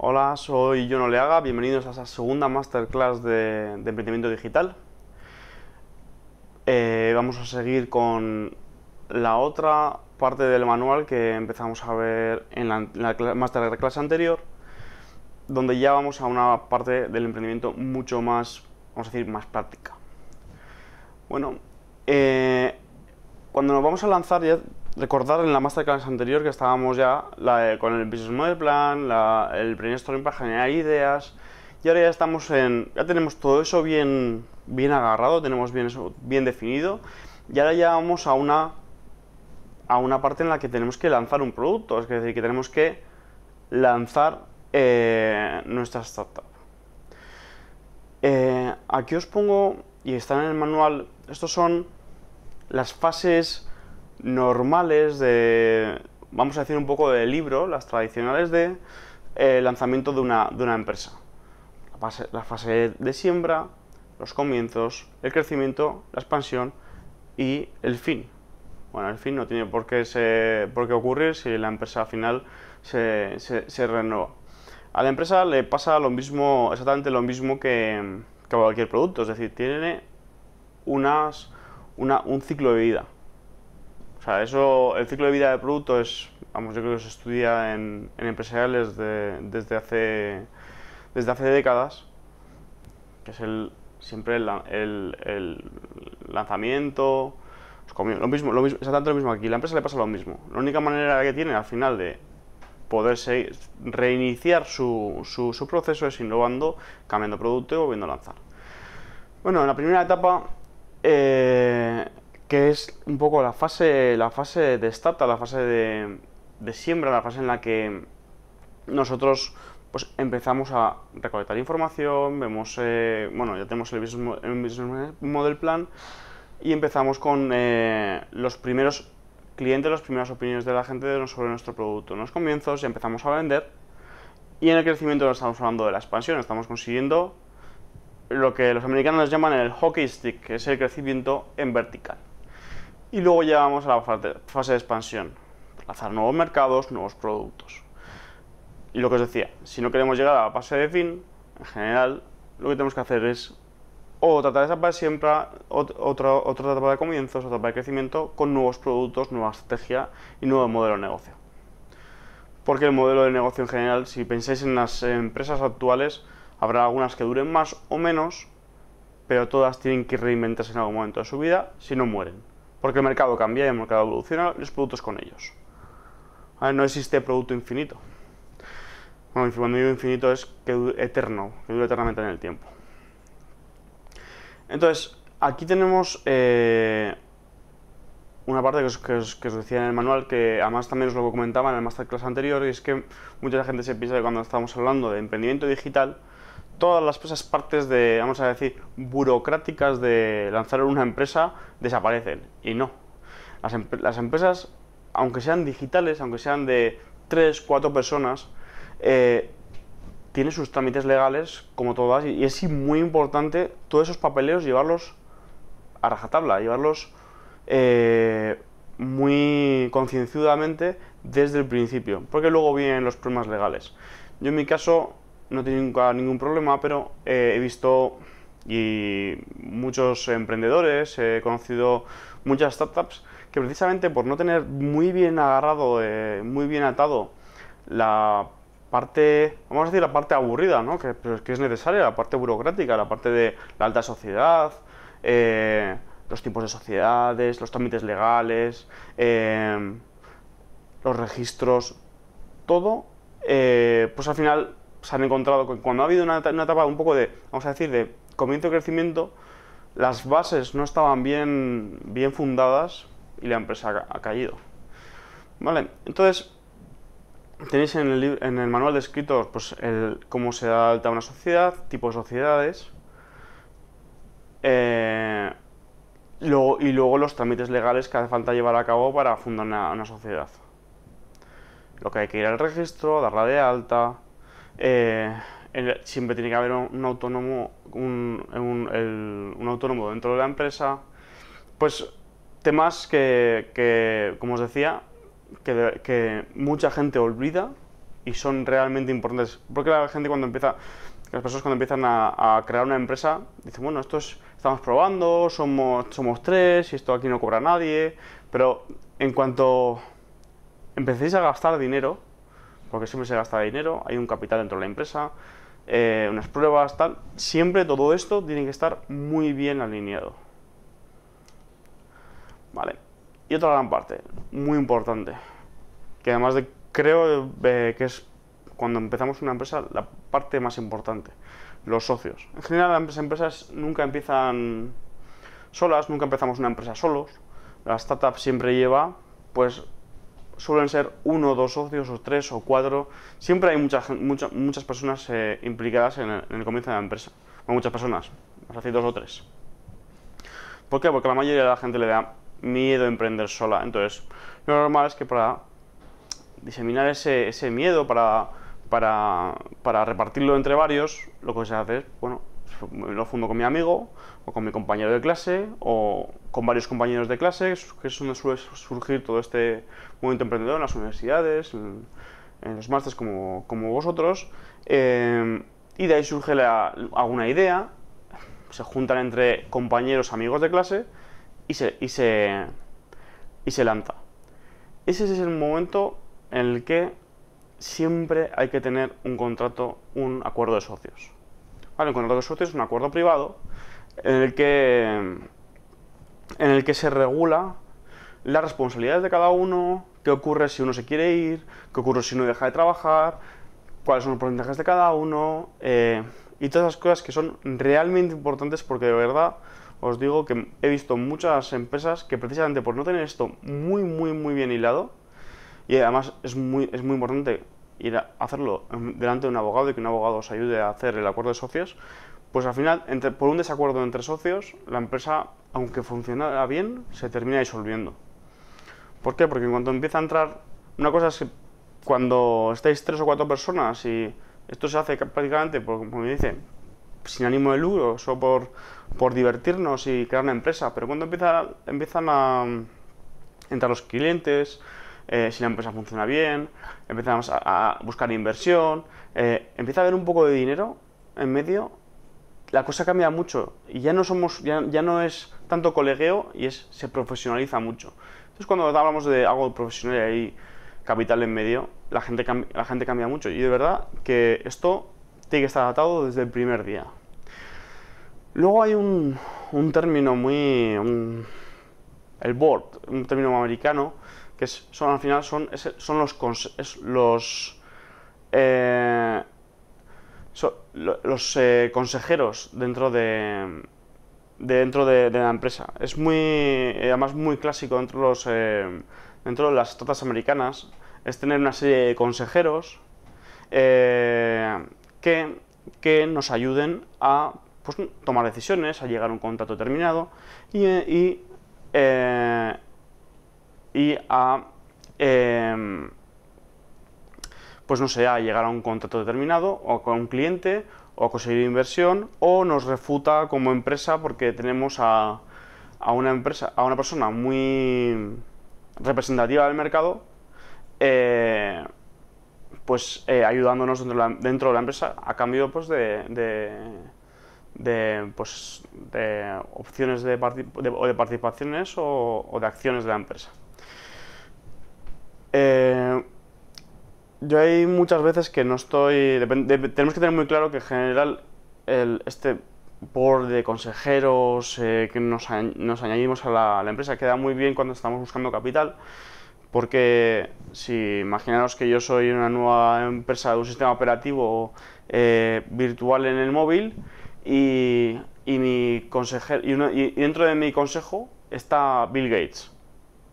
Hola, soy le Oleaga, bienvenidos a esa segunda masterclass de, emprendimiento digital. Eh, vamos a seguir con la otra parte del manual que empezamos a ver en la, masterclass anterior, donde ya vamos a una parte del emprendimiento mucho más, vamos a decir, más práctica. Bueno, eh, cuando nos vamos a lanzar ya recordar en la masterclass anterior que estábamos ya con el business model plan, la, el brainstorming para generar ideas y ahora ya estamos en, ya tenemos todo eso bien, bien agarrado, tenemos bien eso bien definido y ahora ya vamos a una a una parte en la que tenemos que lanzar un producto, es decir, que tenemos que lanzar eh, nuestra startup. Eh, aquí os pongo, y está en el manual, estos son las fases normales de, vamos a decir un poco de libro, las tradicionales de el eh, lanzamiento de una, empresa. La fase, de siembra, los comienzos, el crecimiento, la expansión y el fin. Bueno, el fin no tiene por qué, se, por qué ocurrir si la empresa final se, se, renueva. A la empresa le pasa lo mismo, exactamente lo mismo que, que cualquier producto, es decir, tiene unas, una, un ciclo de vida eso, el ciclo de vida del producto es, vamos, que se estudia en, empresariales desde, hace, desde hace décadas, que es el, siempre el, lanzamiento, lo mismo, lo exactamente lo mismo aquí, la empresa le pasa lo mismo. La única manera que tiene al final de poder reiniciar su, proceso es innovando, cambiando producto y volviendo a lanzar. Bueno, en la primera etapa... Eh, que es un poco la fase, la fase de startup, la fase de, siembra, la fase en la que nosotros pues empezamos a recolectar información, vemos, eh, bueno, ya tenemos el mismo model plan y empezamos con eh, los primeros clientes, las primeras opiniones de la gente sobre nuestro producto. En los comienzos y empezamos a vender y en el crecimiento no estamos hablando de la expansión, estamos consiguiendo lo que los americanos llaman el hockey stick, que es el crecimiento en vertical. Y luego llegamos a la fase de expansión, lanzar nuevos mercados, nuevos productos. Y lo que os decía, si no queremos llegar a la fase de fin, en general, lo que tenemos que hacer es o tratar de fase siempre otra, otra etapa de comienzos, otra etapa de crecimiento, con nuevos productos, nueva estrategia y nuevo modelo de negocio. Porque el modelo de negocio en general, si pensáis en las empresas actuales, habrá algunas que duren más o menos, pero todas tienen que reinventarse en algún momento de su vida, si no mueren. Porque el mercado cambia y el mercado evoluciona los productos con ellos. No existe producto infinito. Bueno, cuando digo infinito es que eterno, que dura eternamente en el tiempo. Entonces, aquí tenemos eh, una parte que que os, decía en el manual, que además también os lo comentaba en el masterclass anterior, y es que mucha gente se piensa que cuando estamos hablando de emprendimiento digital, todas las esas partes de, vamos a decir, burocráticas de lanzar una empresa desaparecen. Y no. Las, empresas, aunque sean digitales, aunque sean de 3, 4 personas, eh, tiene sus trámites legales como todas y es muy importante todos esos papeleos llevarlos a rajatabla, llevarlos eh, muy concienzudamente desde el principio, porque luego vienen los problemas legales. Yo en mi caso no tiene ningún problema, pero eh, he visto y muchos emprendedores, he conocido muchas startups que precisamente por no tener muy bien agarrado, eh, muy bien atado la parte, vamos a decir la parte aburrida, ¿no? que, que es necesaria, la parte burocrática, la parte de la alta sociedad, eh, los tipos de sociedades, los trámites legales, los registros, todo, pues al final se han encontrado que cuando ha habido una, etapa un poco de, vamos a decir, de comienzo de crecimiento, las bases no estaban bien, bien fundadas y la empresa ha, caído. Vale, entonces tenéis en el, en el manual de escritos pues, el, cómo se da alta una sociedad, tipo de sociedades, eh, luego, y luego los trámites legales que hace falta llevar a cabo para fundar una, una sociedad. Lo que hay que ir al registro, darla de alta, eh, siempre tiene que haber un, autónomo, un, autónomo dentro de la empresa. Pues temas que, como os decía, que, mucha gente olvida y son realmente importantes. Porque la gente cuando empieza, las personas cuando empiezan a, crear una empresa, dicen, bueno, esto estamos probando, somos, somos tres y esto aquí no cobra nadie, pero en cuanto empecéis a gastar dinero, porque siempre se gasta dinero, hay un capital dentro de la empresa, eh, unas pruebas, tal. Siempre todo esto tiene que estar muy bien alineado. Vale. Y otra gran parte, muy importante, que además de, creo eh, que es cuando empezamos una empresa la parte más importante, los socios. En general las empresas nunca empiezan solas, nunca empezamos una empresa solos. La startup siempre lleva pues suelen ser uno, o dos socios, o tres, o cuatro. Siempre hay muchas, muchas, muchas personas eh, implicadas en el, comienzo de la empresa. O muchas personas, más dos o tres. ¿Por qué? Porque a la mayoría de la gente le da miedo emprender sola. Entonces, lo normal es que para diseminar ese, ese miedo, para, para, para repartirlo entre varios, lo que se hace es, bueno, lo fundo con mi amigo, o con mi compañero de clase, o con varios compañeros de clase, que es donde suele surgir todo este movimiento emprendedor en las universidades, en, los másteres como, como, vosotros. Eh, y de ahí surge alguna idea, se juntan entre compañeros, amigos de clase, y se, y se, y se lanza. Ese es el momento en el que siempre hay que tener un contrato, un acuerdo de socios. ¿vale? con de es un acuerdo privado en el que, en el que se regula las responsabilidades de cada uno, qué ocurre si uno se quiere ir, qué ocurre si uno deja de trabajar, cuáles son los porcentajes de cada uno eh, y todas las cosas que son realmente importantes porque de verdad os digo que he visto muchas empresas que precisamente por no tener esto muy muy muy bien hilado y además es muy, es muy importante ir a hacerlo delante de un abogado y que un abogado os ayude a hacer el acuerdo de socios, pues al final, entre, por un desacuerdo entre socios, la empresa, aunque funcionara bien, se termina disolviendo. ¿Por qué? Porque cuando empieza a entrar, una cosa es que cuando estáis tres o cuatro personas y esto se hace prácticamente, como me dicen, sin ánimo de lucro, o por, por divertirnos y crear una empresa, pero cuando empieza, empiezan a entrar los clientes, eh, si la empresa funciona bien, empezamos a, buscar inversión, eh, empieza a haber un poco de dinero en medio, la cosa cambia mucho y ya no somos, ya, no es tanto colegueo y es, se profesionaliza mucho. Entonces cuando hablamos de algo profesional y hay capital en medio, la gente, la gente cambia mucho y de verdad que esto tiene que estar atado desde el primer día. Luego hay un, término muy... el board, un término americano, que son al final son, son los, los, eh, eh, consejeros dentro de dentro de, la empresa. Es muy eh, además muy clásico dentro de las estatas americanas es tener una serie de consejeros que, que nos ayuden a pues, tomar decisiones, a llegar a un contrato terminado y, y a, em, pues no sé, a llegar a un contrato determinado o con un cliente o a conseguir inversión o nos refuta como empresa porque tenemos a, a una, empresa, a una persona muy representativa del mercado eh, pues eh, ayudándonos dentro de, la, empresa a cambio pues de, pues, opciones de, o de participaciones o de acciones de la empresa. Eh, yo hay muchas veces que no estoy... tenemos que tener muy claro que en general el, este board de consejeros eh, que nos, añadimos a la, empresa queda muy bien cuando estamos buscando capital. Porque si imaginaros que yo soy una nueva empresa de un sistema operativo eh, virtual en el móvil y, mi consejero, y, y dentro de mi consejo está Bill Gates.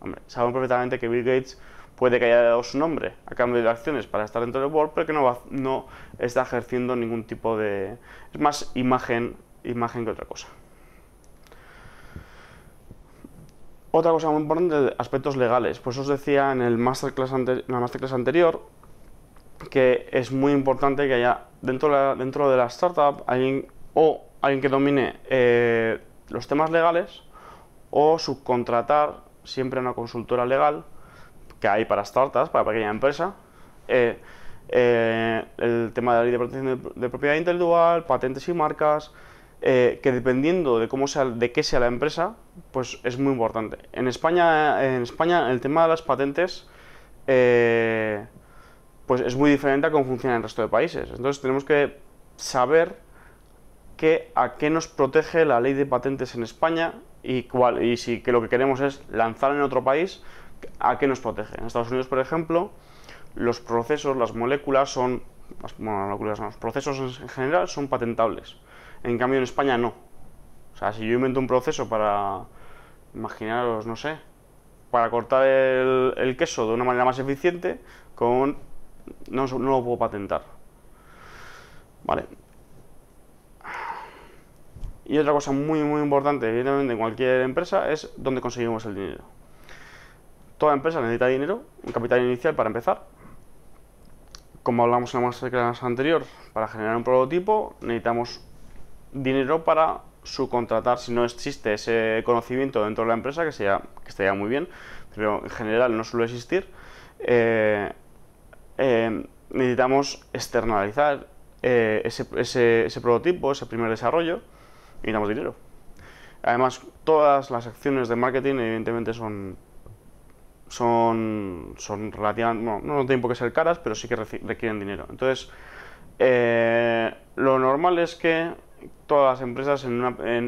Hombre, sabemos perfectamente que Bill Gates puede que haya dado su nombre a cambio de acciones para estar dentro del board, pero que no, no está ejerciendo ningún tipo de... Es más imagen, imagen que otra cosa. Otra cosa muy importante, aspectos legales. Pues os decía en, el masterclass la masterclass anterior que es muy importante que haya dentro de la, dentro de la startup alguien o alguien que domine eh, los temas legales o subcontratar siempre a una consultora legal que hay para startups, para pequeña empresa. Eh, eh, el tema de la ley de protección de, propiedad intelectual, patentes y marcas, eh, que dependiendo de cómo sea, de qué sea la empresa, pues es muy importante. En España, en España el tema de las patentes pues es muy diferente a cómo funciona en el resto de países. Entonces tenemos que saber que, a qué nos protege la ley de patentes en España y, cuál, y si que lo que queremos es lanzar en otro país ¿A qué nos protege? En Estados Unidos, por ejemplo, los procesos, las moléculas son, bueno, las moléculas los procesos en general son patentables. En cambio, en España no. O sea, si yo invento un proceso para, imaginaros, no sé, para cortar el, queso de una manera más eficiente, con no, no lo puedo patentar. Vale. Y otra cosa muy, muy importante, evidentemente, en cualquier empresa, es dónde conseguimos el dinero. Toda empresa necesita dinero, un capital inicial para empezar. Como hablamos en la masterclass anterior, para generar un prototipo necesitamos dinero para subcontratar si no existe ese conocimiento dentro de la empresa, que, sea, que estaría muy bien, pero en general no suele existir. Eh, eh, necesitamos externalizar eh, ese, prototipo, ese primer desarrollo, y damos dinero. Además, todas las acciones de marketing evidentemente son, son, son relativamente, no tienen por qué ser caras, pero sí que requieren dinero. Entonces, eh, lo normal es que todas las empresas,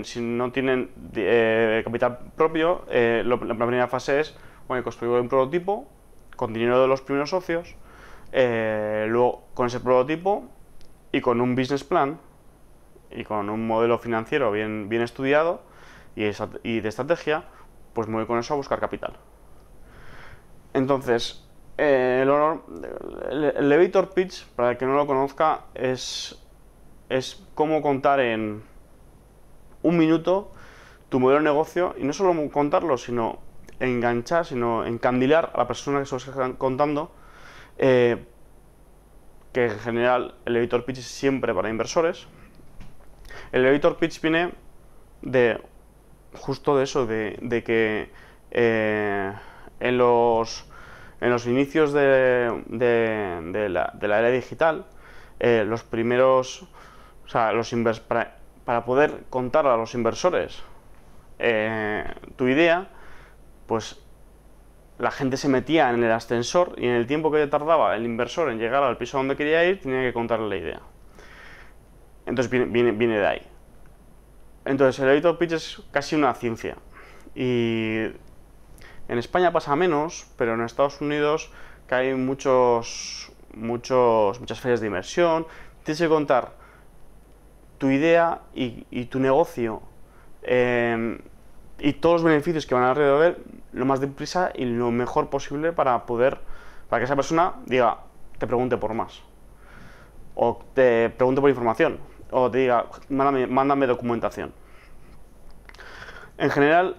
si no tienen eh, capital propio, eh, la primera fase es bueno, construir un prototipo con dinero de los primeros socios, luego con ese prototipo y con un business plan y con un modelo financiero bien, bien estudiado y, y de estrategia, pues mueve con eso a buscar capital. Entonces, eh, el, honor, el elevator pitch, para el que no lo conozca, es, es cómo contar en un minuto tu modelo de negocio y no solo contarlo, sino enganchar, sino encandilar a la persona que se lo está contando, eh, que en general el elevator pitch es siempre para inversores. El elevator pitch viene de justo de eso, de, que eh, en los, en los inicios de, la, de era digital, eh, los primeros, los para, poder contar a los inversores eh, tu idea, pues la gente se metía en el ascensor y en el tiempo que tardaba el inversor en llegar al piso donde quería ir, tenía que contarle la idea. Entonces viene, de ahí. Entonces el editor pitch es casi una ciencia. Y en España pasa menos, pero en Estados Unidos que hay muchos, muchos, muchas ferias de inversión. Tienes que contar tu idea y, tu negocio em, y todos los beneficios que van alrededor de él lo más deprisa y lo mejor posible para poder, para que esa persona diga, te pregunte por más. O te pregunte por información. O te diga, mándame documentación. En general,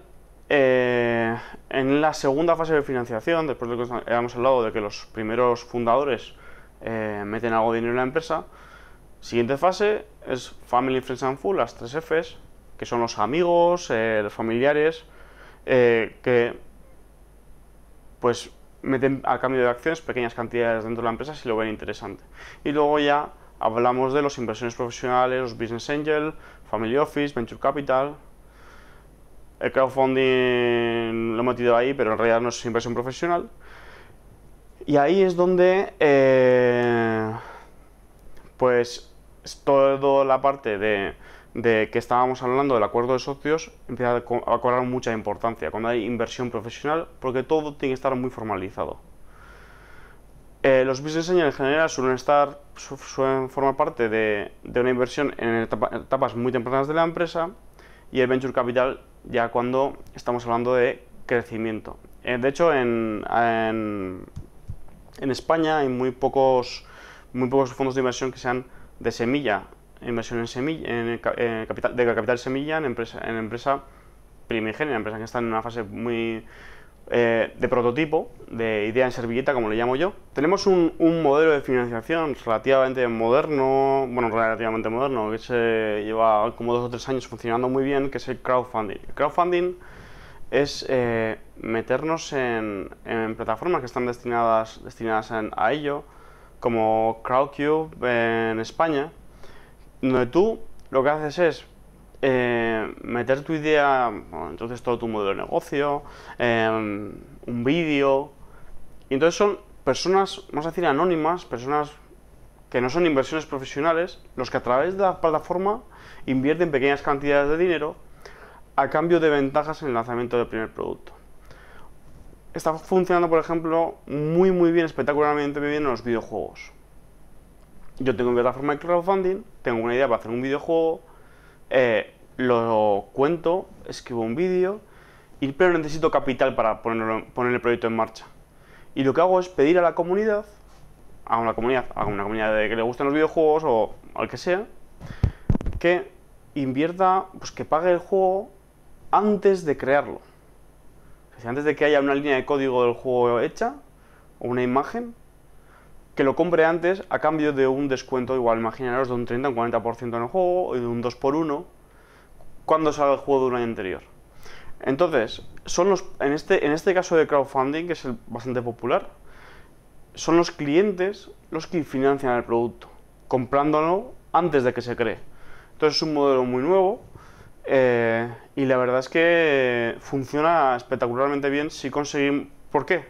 eh, en la segunda fase de financiación, después de que habíamos hablado de que los primeros fundadores eh, meten algo de dinero en la empresa, siguiente fase es Family, Friends and Full, las tres Fs, que son los amigos, eh, los familiares, que pues meten a cambio de acciones pequeñas cantidades dentro de la empresa si lo ven interesante. Y luego ya hablamos de los inversiones profesionales, los business angel, family office, venture capital, el crowdfunding lo he metido ahí, pero en realidad no es inversión profesional. Y ahí es donde, eh, pues, toda la parte de, que estábamos hablando del acuerdo de socios empieza a, cobrar mucha importancia cuando hay inversión profesional, porque todo tiene que estar muy formalizado. Eh, los business en general suelen estar, formar parte de, una inversión en etapas muy tempranas de la empresa y el venture capital ya cuando estamos hablando de crecimiento. Eh, de hecho, en, en, España hay muy pocos, muy pocos fondos de inversión que sean de semilla, inversión en semilla, en, eh, capital, de capital semilla en empresa, en empresa primigenia, empresa que está en una fase muy eh, de prototipo, de idea en servilleta, como le llamo yo. Tenemos un, modelo de financiación relativamente moderno, bueno, relativamente moderno, que se lleva como dos o tres años funcionando muy bien, que es el crowdfunding. El crowdfunding es eh, meternos en, plataformas que están destinadas, destinadas a ello, como Crowdcube en España, donde tú lo que haces es eh, meter tu idea, entonces todo tu modelo de negocio, em, un vídeo. Y entonces son personas, vamos a decir, anónimas, personas que no son inversiones profesionales, los que a través de la plataforma invierten pequeñas cantidades de dinero a cambio de ventajas en el lanzamiento del primer producto. Está funcionando, por ejemplo, muy muy bien, espectacularmente bien en los videojuegos. Yo tengo una plataforma de crowdfunding, tengo una idea para hacer un videojuego, eh, lo cuento, escribo un vídeo, y, pero necesito capital para poner el proyecto en marcha. Y lo que hago es pedir a la comunidad, a una comunidad, a una comunidad que le gusten los videojuegos o al que sea, que invierta, pues que pague el juego antes de crearlo. antes de que haya una línea de código del juego hecha, o una imagen, que lo compre antes a cambio de un descuento, igual imaginaros de un 30 o un 40% en el juego y de un 2x1 cuando salga el juego de un año anterior. Entonces, son los, en, este, en este caso de crowdfunding, que es bastante popular, son los clientes los que financian el producto, comprándolo antes de que se cree. Entonces es un modelo muy nuevo eh, y la verdad es que funciona espectacularmente bien si conseguimos... ¿Por qué?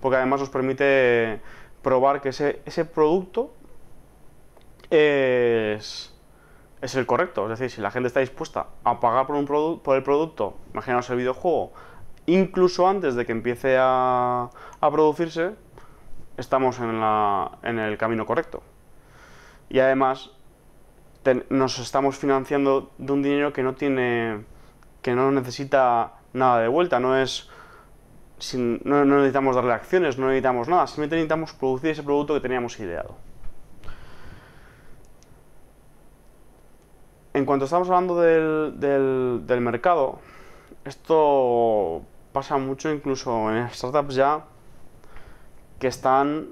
Porque además nos permite probar que ese, ese producto es, el correcto. Es decir, si la gente está dispuesta a pagar por, un por el producto, imaginaos el videojuego, incluso antes de que empiece a, producirse, estamos en, la, en, el camino correcto. Y además nos estamos financiando de un dinero que no tiene, que no necesita nada de vuelta, no es no, necesitamos darle acciones, no necesitamos nada, simplemente necesitamos producir ese producto que teníamos ideado. En cuanto estamos hablando del, mercado, esto pasa mucho incluso en startups ya que están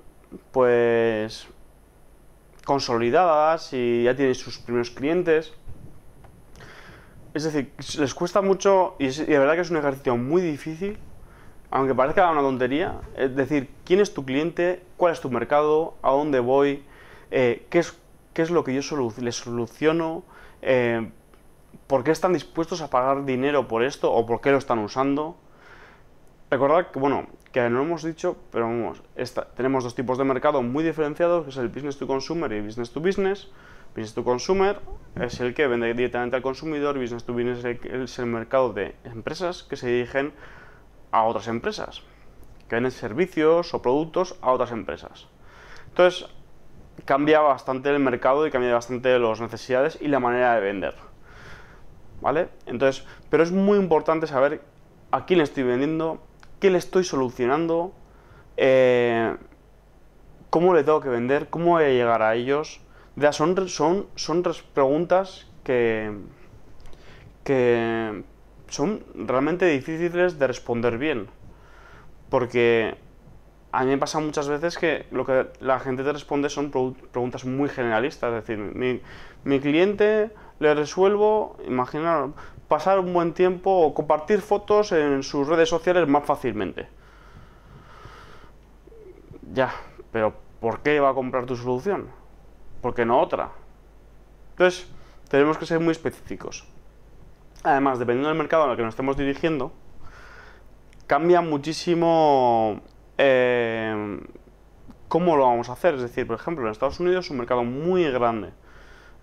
pues consolidadas y ya tienen sus primeros clientes. Es decir, les cuesta mucho y, la verdad que es un ejercicio muy difícil aunque parezca una tontería, es decir, quién es tu cliente, cuál es tu mercado, a dónde voy, eh, qué, es, lo que yo les soluciono, eh, por qué están dispuestos a pagar dinero por esto o por qué lo están usando. Recordad que, bueno, que no hemos dicho, pero vamos, tenemos dos tipos de mercado muy diferenciados, que es el business to consumer y business to business. Business to consumer es el que vende directamente al consumidor, business to business es el mercado de empresas que se dirigen a otras empresas, que venden servicios o productos a otras empresas. Entonces, cambia bastante el mercado y cambia bastante las necesidades y la manera de vender. ¿Vale? Entonces, pero es muy importante saber a quién le estoy vendiendo, qué le estoy solucionando, eh, cómo le tengo que vender, cómo voy a llegar a ellos. son, son, son preguntas que, que son realmente difíciles de responder bien. Porque a mí me pasa muchas veces que lo que la gente te responde son preguntas muy generalistas. Es decir, mi, cliente le resuelvo, imaginar, pasar un buen tiempo o compartir fotos en sus redes sociales más fácilmente. Ya, pero ¿por qué va a comprar tu solución? ¿Por qué no otra? Entonces, tenemos que ser muy específicos. Además, dependiendo del mercado al que nos estemos dirigiendo, cambia muchísimo eh, cómo lo vamos a hacer. Es decir, por ejemplo, en Estados Unidos es un mercado muy grande.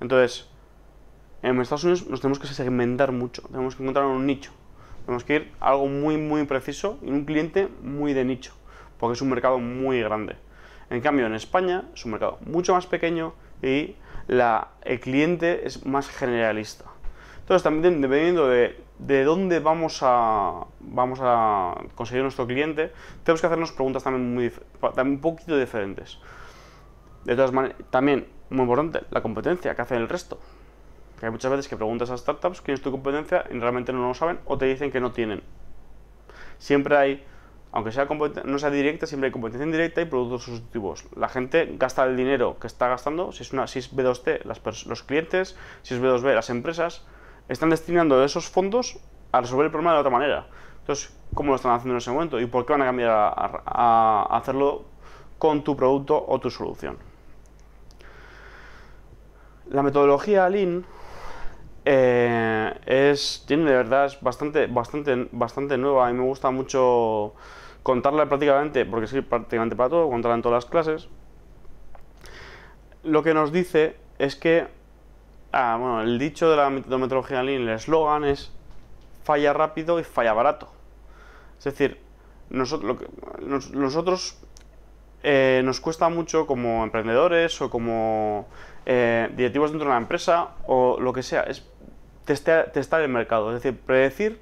Entonces, en Estados Unidos nos tenemos que segmentar mucho, tenemos que encontrar un nicho, tenemos que ir algo muy, muy preciso y un cliente muy de nicho, porque es un mercado muy grande. En cambio, en España es un mercado mucho más pequeño y la, el cliente es más generalista. Entonces, también dependiendo de, dónde vamos a, vamos a conseguir nuestro cliente, tenemos que hacernos preguntas también, muy, también un poquito diferentes. De todas maneras, también, muy importante, la competencia, ¿qué hace el resto? Que hay muchas veces que preguntas a startups quién es tu competencia y realmente no lo saben o te dicen que no tienen. Siempre hay, aunque sea no sea directa, siempre hay competencia indirecta y productos sustitutivos. La gente gasta el dinero que está gastando, si es, una, si es B2C, los clientes, si es B2B, las empresas, están destinando esos fondos a resolver el problema de otra manera. Entonces, ¿cómo lo están haciendo en ese momento? ¿Y por qué van a cambiar a, hacerlo con tu producto o tu solución? La metodología Lean eh, es, tiene de verdad bastante, bastante, bastante nueva me gusta mucho contarla prácticamente, porque es prácticamente para todo, contarla en todas las clases. Lo que nos dice es que Ah, bueno, el dicho de la metodología lean, el eslogan es falla rápido y falla barato. Es decir, nosotros, lo que, nos, nosotros eh, nos cuesta mucho como emprendedores o como eh, directivos dentro de una empresa o lo que sea, es testar el mercado, es decir, predecir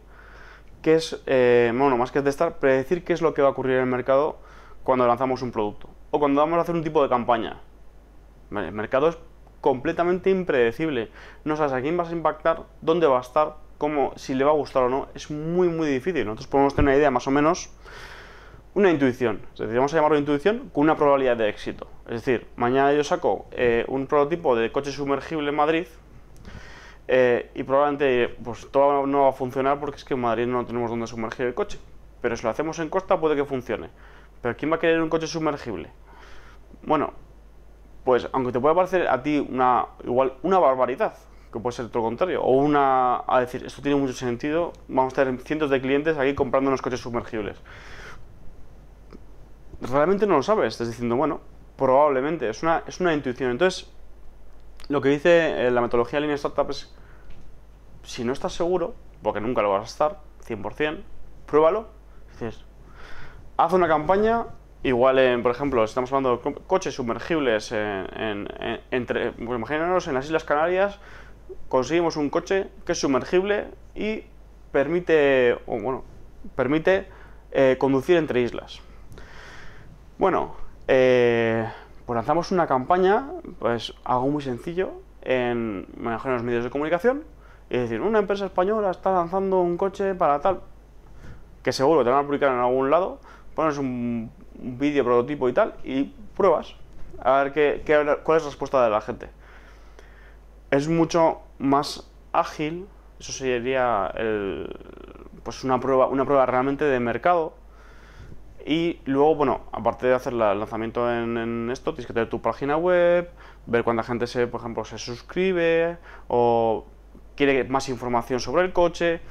qué es, eh, bueno, más que testar, predecir qué es lo que va a ocurrir en el mercado cuando lanzamos un producto o cuando vamos a hacer un tipo de campaña. el mercado es completamente impredecible. No sabes a quién vas a impactar, dónde va a estar, cómo, si le va a gustar o no. Es muy, muy difícil. Nosotros podemos tener una idea más o menos, una intuición. Es vamos a llamarlo intuición con una probabilidad de éxito. Es decir, mañana yo saco eh, un prototipo de coche sumergible en Madrid. Eh, y probablemente pues todo no va a funcionar porque es que en Madrid no tenemos dónde sumergir el coche. Pero si lo hacemos en costa puede que funcione. Pero ¿quién va a querer un coche sumergible? Bueno, pues aunque te pueda parecer a ti una, igual una barbaridad, que puede ser todo lo contrario, o una, a decir, esto tiene mucho sentido, vamos a tener cientos de clientes aquí comprando unos coches sumergibles. Realmente no lo sabes, estás diciendo, bueno, probablemente, es una, es una intuición. Entonces, lo que dice eh, la metodología de línea Startup es, si no estás seguro, porque nunca lo vas a estar, 100%, pruébalo, dices, haz una campaña Igual, por ejemplo, estamos hablando de coches sumergibles en, entre, en las Islas Canarias, conseguimos un coche que es sumergible y permite, bueno, permite eh, conducir entre islas. Bueno, eh, pues lanzamos una campaña, pues algo muy sencillo, en, los medios de comunicación y decir, una empresa española está lanzando un coche para tal, que seguro te van a publicar en algún lado, pones un un vídeo prototipo y tal, y pruebas, a ver qué, cuál es la respuesta de la gente. Es mucho más ágil, eso sería pues una prueba, una prueba realmente de mercado. Y luego, bueno, aparte de hacer el lanzamiento en, esto, tienes que tener tu página web, ver cuánta gente se, por ejemplo, se suscribe o quiere más información sobre el coche,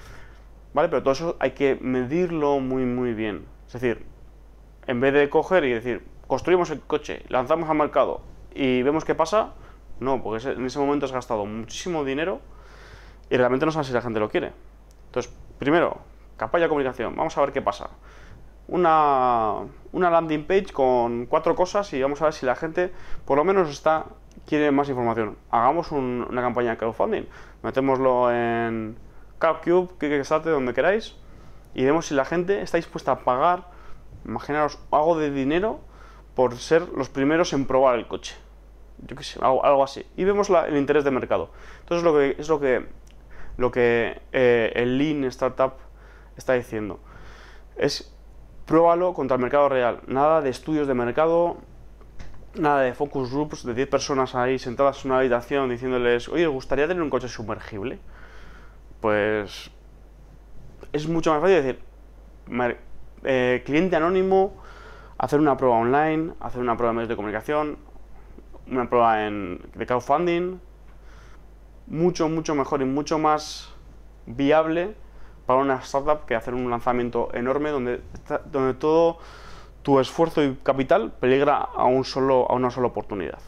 ¿vale? Pero todo eso hay que medirlo muy, muy bien. Es decir, en vez de coger y decir, construimos el coche, lanzamos al mercado y vemos qué pasa, no, porque en ese momento has gastado muchísimo dinero y realmente no sabes si la gente lo quiere. Entonces, primero, campaña de comunicación, vamos a ver qué pasa. Una, landing page con cuatro cosas y vamos a ver si la gente por lo menos está quiere más información. Hagamos una campaña de crowdfunding, metémoslo en CapCube, Kickstarter, donde queráis y vemos si la gente está dispuesta a pagar Imaginaros hago de dinero por ser los primeros en probar el coche. Yo qué sé, algo, así. Y vemos el interés de mercado. Entonces lo que, es lo que, lo que eh, el Lean Startup está diciendo. Es pruébalo contra el mercado real. Nada de estudios de mercado, nada de focus groups de 10 personas ahí sentadas en una habitación diciéndoles, oye, ¿os gustaría tener un coche sumergible? Pues es mucho más fácil decir, eh, cliente anónimo, hacer una prueba online, hacer una prueba de medios de comunicación, una prueba en, de crowdfunding, mucho, mucho mejor y mucho más viable para una startup que hacer un lanzamiento enorme donde, donde todo tu esfuerzo y capital peligra a, un solo, a una sola oportunidad.